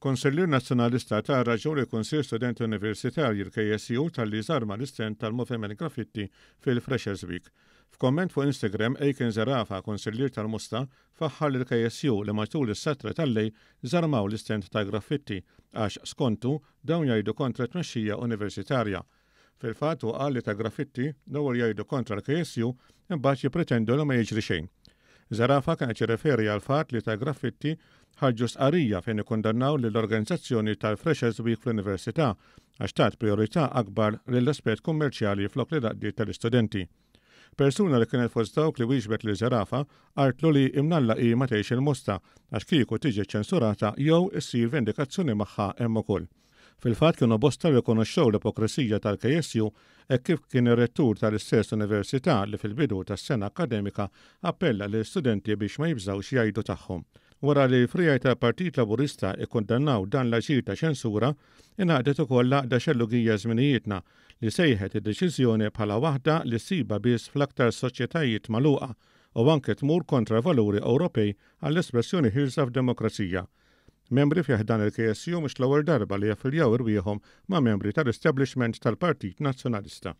Konsillir Nazzjonalista ta' raġun li konsil studenti universitarji l-KSU tal-li zarma l-istent tal-movement graffiti fil-Freshers Week. F'komment fuq Instagram Ejken Zarafa, konsillir tal-Musta, faħħar l-KSU li matul is-satra tal-lej zarmaw l-istent ta' graffiti għax skontu dawn jajdu kontra t-mexxija universitarja. fil fatu għalli ta' graffiti dawar jajdu kontra l-KSU imbagħad jippretendu l ma jiġri xejn. Zarafa kien referi għal fat li ta' graffiti ħarġu sqarija fejn ikkundannaw l organizzazzjoni tal-Freshers Week fl-Università għax tat priorità akbar lill-aspett kummerċjali flok li daqdi tal-istudenti. Persuna li kienet fost dawk li wieġbet li zarafa artlu li imnalla i ma tgħix il-musta għax kieku tiġi ċensurata jew issir vendikazzjoni magħha hemm ukoll. Fil-fatt kienu bosta rikonoxxew l-ipokrisija tal-KSU e kif kien ir-rettur tal-istess università li fil-bidu tas-sena akademika appella li studenti biex ma jibżawx jgħidu tagħhom wara li frijaj ta' Partit Laburista ikkondannaw dan l-aċir ta' ċensura ingħaqdet ukoll laqda xellugija żminijietna li sejħet id-deċiżjoni bħala waħda li siba biss fl-aktar soċjetajiet maluqa u anke tmur kontra valuri Ewropej għall-espressjoni ħirsa f'demokrazija. Membri fiħdan il-KSU mhux l-ewwel darba li jaffiljaw irwieħhom ma' membri tal-establishment tal-Partit Nazzjonalista.